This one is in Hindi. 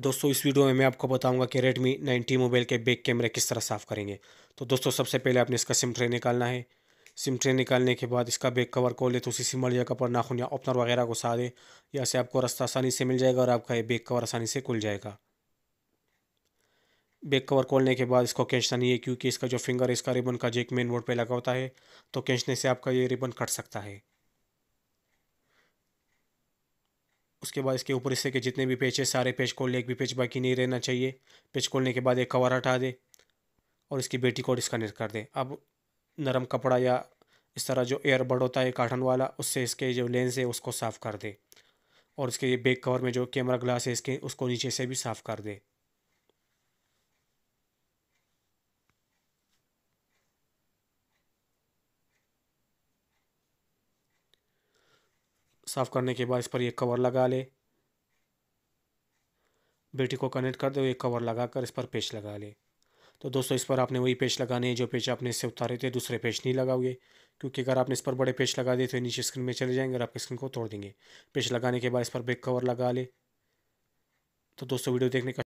दोस्तों इस वीडियो में मैं आपको बताऊंगा कि Redmi 90 मोबाइल के बैक कैमरे किस तरह साफ़ करेंगे तो दोस्तों सबसे पहले आपने इसका सिम ट्रे निकालना है सिम ट्रे निकालने के बाद इसका बैक कवर ले तो उसी सिमल या कपर नाखून या ओपनर वगैरह को सा दे या से आपको रास्ता आसानी से मिल जाएगा और आपका ये बैक कवर आसानी से खुल जाएगा बैक कवर खोलने के बाद इसको खींचना नहीं है क्योंकि इसका जो फिंगर है इसका रिबन का जेक मेन बोर्ड पर लगा होता है तो खींचने से आपका ये रिबन कट सकता है उसके बाद इसके ऊपर हिस्से के जितने भी पेज है सारे पेज खोल ले एक भी पेज बाकी नहीं रहना चाहिए पेज खोलने के बाद एक कवर हटा दे और इसकी बेटी इसका निर कर दे अब नरम कपड़ा या इस तरह जो एयरबड होता है काटन वाला उससे इसके जो लेंस है उसको साफ़ कर दे और इसके बैक कवर में जो कैमरा ग्लास है इसके उसको नीचे से भी साफ़ कर दे साफ़ करने के बाद इस पर एक कवर लगा ले बेटी को कनेक्ट कर दे एक कवर लगा कर इस पर पेच लगा ले तो दोस्तों इस पर आपने वही पेच लगाने हैं जो पेच आपने इससे उतारे थे दूसरे पेच नहीं लगाओगे क्योंकि अगर आपने इस पर बड़े पेच लगा दिए तो नीचे स्क्रीन में चले जाएंगे और आपके स्क्रीन को तोड़ देंगे पेच लगाने के बाद इस पर बैक कवर लगा ले तो दोस्तों वीडियो देखने का